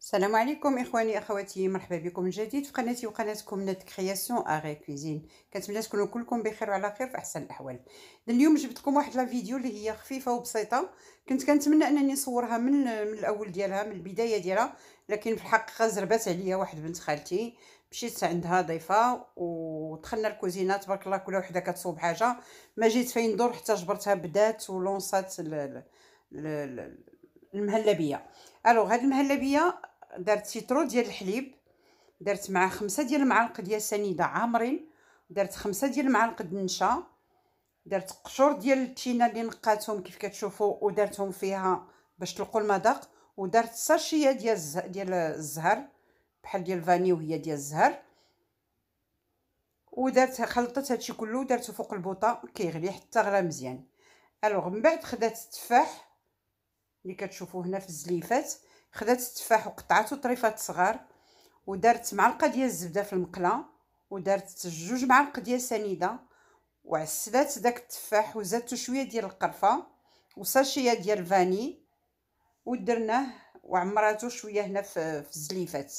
السلام عليكم اخواني اخواتي مرحبا بكم من جديد في قناتي وقناتكم نت كرياسيون اغي كوزين كنتمنى تكونوا كلكم بخير وعلى خير في احسن الاحوال اليوم جبت لكم واحد لا فيديو اللي هي خفيفه وبسيطه كنت كنتمنى انني نصورها من من الاول ديالها من البدايه ديالها لكن في الحقيقه زربات عليا واحد بنت خالتي مشيت عندها ضيفه ودخلنا الكوزينه تبارك الله كل وحده كتصوب حاجه ما جيت فين ندور حتى جبرتها بدات ولونصات المهلبيه الوغ هاد المهلبيه درت سيترو ديال الحليب درت معاه خمسة ديال المعالق ديال سنيده عامرين درت خمسة ديال المعالق النشا درت قشور ديال التينه اللي نقاتهم كيف كتشوفوا ودرتهم فيها باش تلقوا المذاق ودرت ساشيه ديال ديال الزهر بحال ديال الفاني وهي ديال الزهر ودرت خلطت هادشي كله ودرتو فوق البوطه كيغلي حتى غلا مزيان الوغ من بعد خدات التفاح اللي كتشوفوا هنا في الزليفات خدات التفاح وقطعته طريفات صغار ودارت معلقه ديال الزبده في المقله ودارت جوج معالق ديال سنيده وعسلات داك التفاح وزدت شويه ديال القرفه وساشيه ديال الفاني ودرناه وعمراتو شويه هنا في, في الزليفات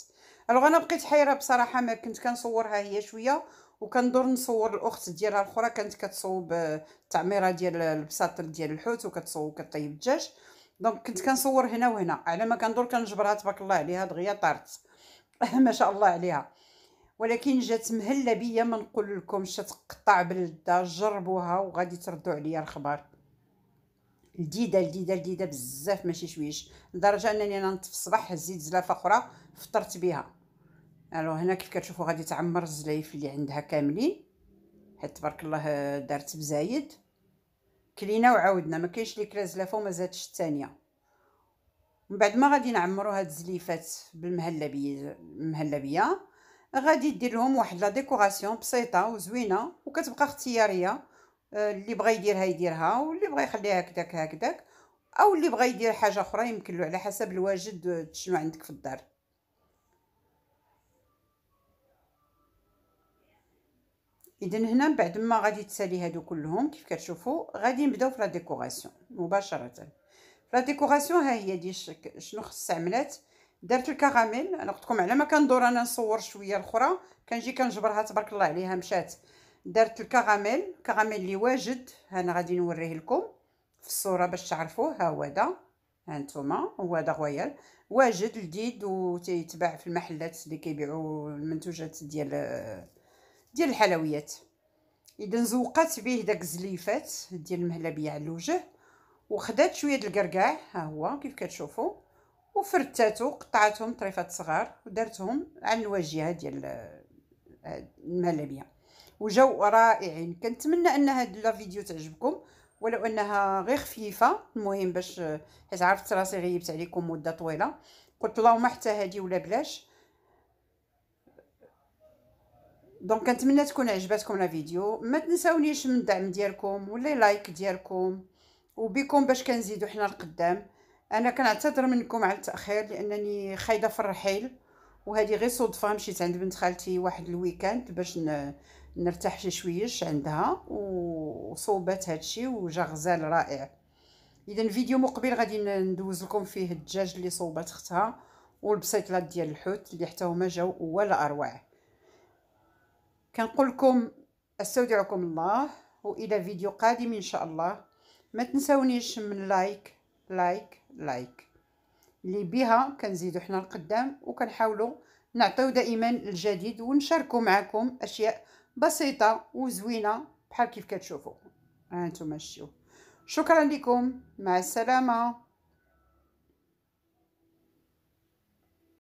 الوغ انا بقيت حيره بصراحه ما كنت كنصورها هي شويه وكندور نصور الاخت ديالها الاخرى كانت كتصوب التعميره آه، ديال البساطر ديال الحوت وكتصوب كطيب الدجاج دونك كنت كنصور هنا وهنا على ما كندور كنجبرها تبارك الله عليها دغيا طارت ما شاء الله عليها ولكن جات مهله بيا ما نقول لكم تقطع بلده جربوها وغادي تردوا عليا الخبر لذيذه لذيذه لذيذه بزاف ماشي شويش لدرجه انني انا نت في الصباح هزيت زلافه اخرى فطرت بها الو هنا كيف كتشوفوا غادي تعمر الزلايف اللي عندها كاملين حيت تبارك الله دارت بزايد كلينا وعاودنا ما كاينش اللي لا زلافه ما زادش الثانيه من بعد ما غادي نعمرو هاد الزليفات بالمهلبيه المهلبيه غادي دير لهم واحد لا ديكوراسيون بسيطه وزوينه وكتبقى اختياريه آه، اللي بغى يديرها يديرها واللي بغى يخليها هكداك هكداك او اللي بغى يدير حاجه اخرى يمكن له على حسب الواجد شنو عندك في الدار اذا هنا بعد ما غادي تسالي هادو كلهم كيف كتشوفوا غادي نبداو في لا ديكوراسيون مباشره لا ديكوراسيون ها هي دي شنو خص عملات درت الكراميل انا قلت لكم على ما كندور انا نصور شويه الاخرى كنجي كنجبرها تبارك الله عليها مشات درت الكراميل كراميل اللي واجد انا غادي نوريه لكم في الصوره باش تعرفوه ها هو هذا هانتوما هو هذا غويال واجد لذيذ وتيتباع في المحلات اللي كيبيعوا المنتوجات ديال ديال الحلويات اذا زوقات به داك الزليفات ديال المهلبيه على الوجه وخدات شويه الكركاع ها هو كيف كتشوفوا وفرتاتو قطعتهم طريفات صغار ودرتهم على الواجهه ديال آه، المهلبيه وجاو رائعين كنتمنى ان هاد لا فيديو تعجبكم ولو انها غير خفيفه المهم باش آه، حيت عرفت راسي غيبت عليكم مده طويله قلت اللهم حتى هادي ولا بلاش دونك كنتمنى تكون عجبتكم لا فيديو ما تنساونيش من الدعم ديالكم ولا لايك ديالكم وبكم باش كنزيدو حنا القدام انا كنعتذر منكم على التاخير لانني خايده في الرحيل وهذه غير صدفه مشيت عند بنت خالتي واحد الويكاند باش نرتاح شي شويش عندها وصوبات هادشي وجا غزال رائع اذا فيديو مقبل غادي ندوز لكم فيه الدجاج اللي صوبات اختها والبسيطلات ديال الحوت اللي حتى هما جاو ولا اروع كنقول لكم استودعكم الله والى فيديو قادم ان شاء الله ما تنسونيش من لايك لايك لايك اللي بها كنزيدو حنا القدام وكنحاولوا نعطيو دائما الجديد ونشاركوا معكم اشياء بسيطه وزوينه بحال كيف كتشوفوا هانتوما شتيو شكرا لكم مع السلامه